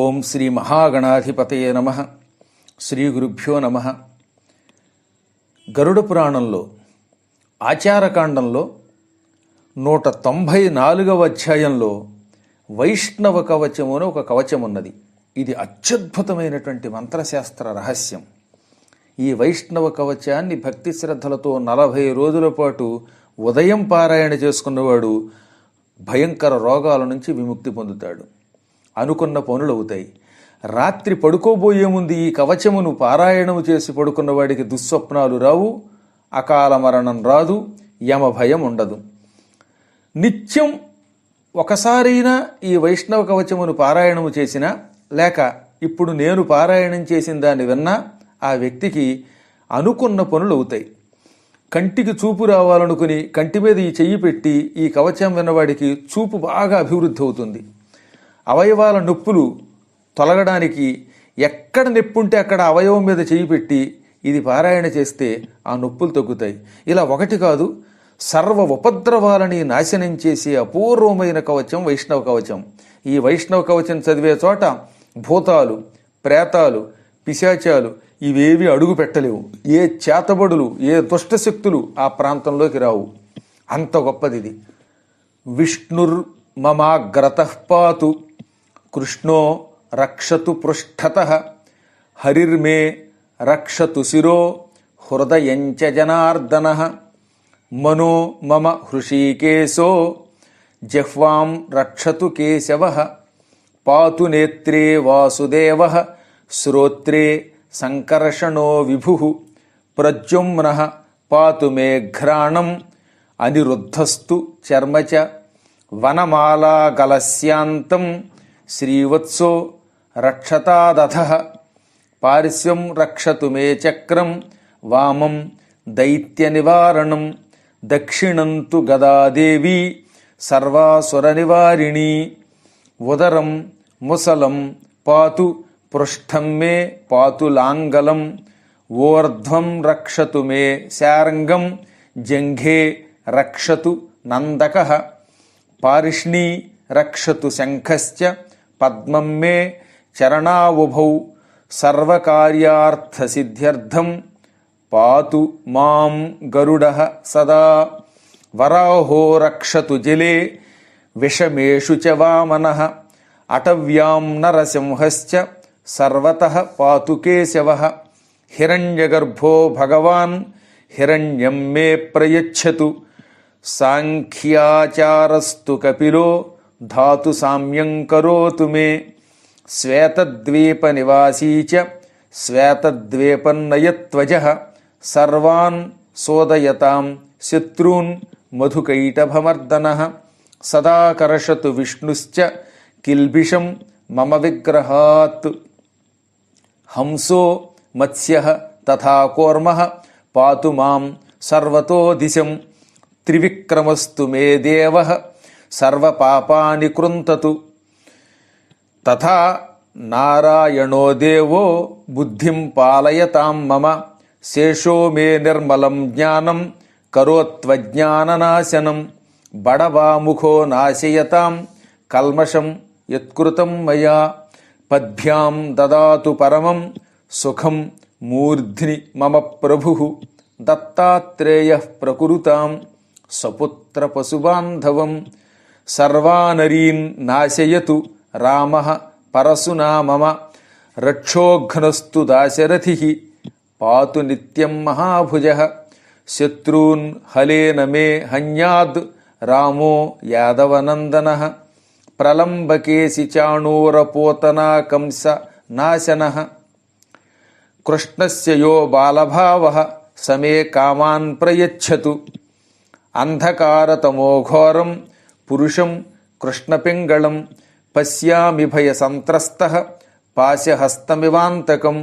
ఓం శ్రీ మహాగణాధిపతయే నమ శ్రీ గురుభ్యో నమ గరుడ పురాణంలో ఆచారకాండంలో నూట తొంభై నాలుగవ అధ్యాయంలో వైష్ణవ కవచము అని ఒక కవచం ఉన్నది ఇది అత్యద్భుతమైనటువంటి మంత్రశాస్త్ర రహస్యం ఈ వైష్ణవ కవచాన్ని భక్తి శ్రద్ధలతో నలభై రోజుల పాటు ఉదయం పారాయణ చేసుకున్నవాడు భయంకర రోగాల నుంచి విముక్తి పొందుతాడు అనుకున్న పనులవుతాయి రాత్రి పడుకోబోయే ముందు ఈ కవచమును పారాయణము చేసి పడుకున్న వాడికి దుస్వప్నాలు రావు అకాల మరణం రాదు యమ భయం ఉండదు నిత్యం ఒకసారైనా ఈ వైష్ణవ కవచమును పారాయణము చేసినా లేక ఇప్పుడు నేను పారాయణం చేసిన దాన్ని విన్నా ఆ వ్యక్తికి అనుకున్న పనులు అవుతాయి కంటికి చూపు రావాలనుకుని కంటి మీద ఈ చెయ్యి పెట్టి ఈ కవచం విన్నవాడికి చూపు బాగా అభివృద్ధి అవుతుంది అవయవాల నొప్పులు తొలగడానికి ఎక్కడ నొప్పి ఉంటే అక్కడ అవయవం మీద చేయి పెట్టి ఇది పారాయణ చేస్తే ఆ నొప్పులు తగ్గుతాయి ఇలా ఒకటి కాదు సర్వ ఉపద్రవాలని నాశనం చేసే అపూర్వమైన కవచం వైష్ణవ కవచం ఈ వైష్ణవ కవచం చదివే చోట భూతాలు ప్రేతాలు పిశాచాలు ఇవేవి అడుగు పెట్టలేవు ఏ చేతబడులు ఏ దుష్టశక్తులు ఆ ప్రాంతంలోకి రావు అంత గొప్పది ఇది విష్ణుర్ మమాగ్రతఃపాతు कृष्णो रक्षतु पृष्ठतः हरिर्मे रक्षतु शिरो जनार्दनः मनो मम हृषीकेशो जह्वां रक्षतु केशवः पातु नेत्रे वासुदेवः श्रोत्रे सङ्कर्षणो विभुः प्रज्युम्नः पातु घ्राणम् अनिरुद्धस्तु चर्म च वनमालागलस्यान्तम् श्रीवत्सो रक्षतादधः पारिश्यं रक्षतु मे चक्रं वामं दैत्यनिवारणं दक्षिणं तु गदादेवी सर्वासुरनिवारिणी उदरं मुसलं पातु पृष्ठम् मे पातु लाङ्गलम् वोर्ध्वम् रक्षतु मे सारङ्गं जङ्घे रक्षतु नन्दकः पार्ष्णी रक्षतु शङ्खश्च पद्मं मे चरणावुभौ सर्वकार्यार्थसिद्ध्यर्थं पातु मां गरुडः सदा वराहो रक्षतु जले विषमेषु च वामनः अटव्यां नरसिंहश्च सर्वतः पातु केशवः हिरण्यगर्भो भगवान् हिरण्यं मे प्रयच्छतु साङ्ख्याचारस्तु कपिलो साम्यं करोतु मे श्वेतद्वीपनिवासी च श्वेतद्वीपन्नयत्वजः सर्वान् सोदयतां शत्रून् मधुकैटभमर्दनः सदाकर्षतु विष्णुश्च किल्बिषं मम विग्रहात् हंसो मत्स्यः तथा कोर्मः पातु मां सर्वतो दिशं त्रिविक्रमस्तु मे देवः సర్వపాపాని కృంతతు తథా నారాయణో దేవో బుద్ధిం పాలయతాం మమ శేషో మే నిర్మలం జ్ఞానం కరోత్వజ్ఞాననాశనం బడవాముఖో నాశయతాం కల్మషం యత్కృతం మయా పద్భ్యాం దదాతు పరమం సుఖం మూర్ధ్ని మమ ప్రభు దత్తాత్రేయ ప్రకురుతాం సపుత్ర పశుబాంధవం नाशयतु रामः परशुना मम रक्षोघ्नस्तु दाशरथिः पातु नित्यं महाभुजः शत्रून् हले न मे हन्याद् रामो यादवनन्दनः प्रलम्बकेसिचाणोरपोतनाकंस नाशनः कृष्णस्य यो बालभावः समे कामान् प्रयच्छतु अन्धकारतमोघोरं पुरुषम् कृष्णपिङ्गळम् पश्यामिभयसन्त्रस्तः पाशहस्तमिवान्तकं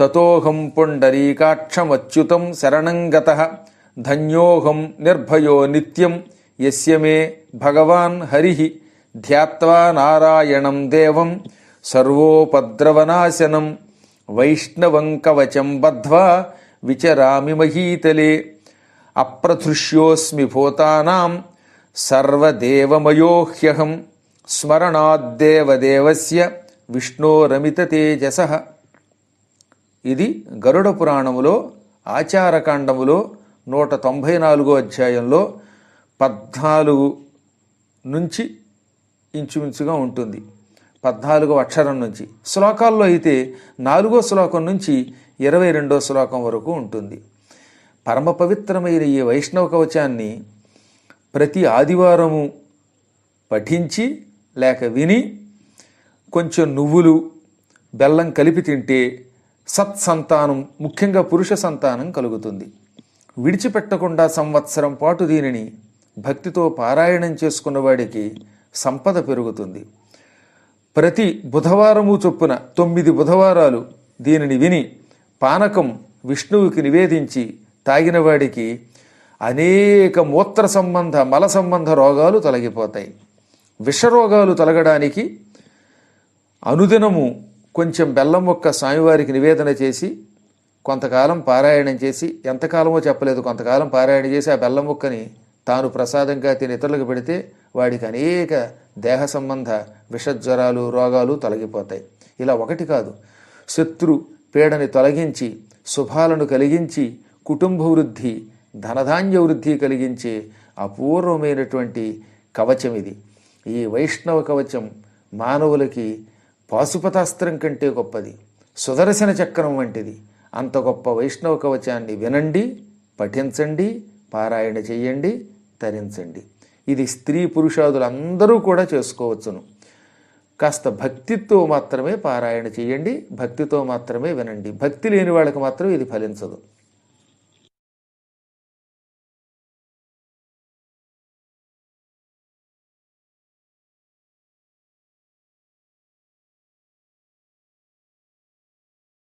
ततोऽहं पुण्डरीकाक्षमच्युतम् शरणं गतः धन्योऽहं निर्भयो नित्यं यस्य मे भगवान् हरिः ध्यात्वा देवं सर्वोपद्रवनाशनं सर्वोपद्रवनाशनम् कवचं बद्ध्वा विचरामि महीतले अप्रथृष्योऽस्मि भूतानां సర్వదేవమయోహ్యహం స్మరణాద్దేవదేవస్య విష్ణోరమిత తేజస ఇది గరుడ పురాణములో ఆచారకాండములో నూట తొంభై నాలుగో అధ్యాయంలో పద్నాలుగు నుంచి ఇంచుమించుగా ఉంటుంది పద్నాలుగో అక్షరం నుంచి శ్లోకాల్లో అయితే నాలుగో శ్లోకం నుంచి ఇరవై రెండో శ్లోకం వరకు ఉంటుంది పరమ పవిత్రమైన ఈ వైష్ణవ కవచాన్ని ప్రతి ఆదివారము పఠించి లేక విని కొంచెం నువ్వులు బెల్లం కలిపి తింటే సత్సంతానం ముఖ్యంగా పురుష సంతానం కలుగుతుంది విడిచిపెట్టకుండా సంవత్సరం పాటు దీనిని భక్తితో పారాయణం చేసుకున్న వాడికి సంపద పెరుగుతుంది ప్రతి బుధవారము చొప్పున తొమ్మిది బుధవారాలు దీనిని విని పానకం విష్ణువుకి నివేదించి తాగినవాడికి అనేక మూత్ర సంబంధ మల సంబంధ రోగాలు తొలగిపోతాయి విషరోగాలు తొలగడానికి అనుదినము కొంచెం బెల్లం మొక్క స్వామివారికి నివేదన చేసి కొంతకాలం పారాయణం చేసి ఎంతకాలమో చెప్పలేదు కొంతకాలం పారాయణం చేసి ఆ బెల్లం ముక్కని తాను ప్రసాదంగా తిని ఇతరులకు పెడితే వాడికి అనేక దేహ సంబంధ విషజ్వరాలు రోగాలు తొలగిపోతాయి ఇలా ఒకటి కాదు శత్రు పీడని తొలగించి శుభాలను కలిగించి కుటుంబ వృద్ధి ధనధాన్య వృద్ధి కలిగించే అపూర్వమైనటువంటి కవచం ఇది ఈ వైష్ణవ కవచం మానవులకి పాశుపతాస్త్రం కంటే గొప్పది సుదర్శన చక్రం వంటిది అంత గొప్ప వైష్ణవ కవచాన్ని వినండి పఠించండి పారాయణ చేయండి తరించండి ఇది స్త్రీ పురుషాదులందరూ అందరూ కూడా చేసుకోవచ్చును కాస్త భక్తితో మాత్రమే పారాయణ చేయండి భక్తితో మాత్రమే వినండి భక్తి లేని వాళ్ళకి మాత్రం ఇది ఫలించదు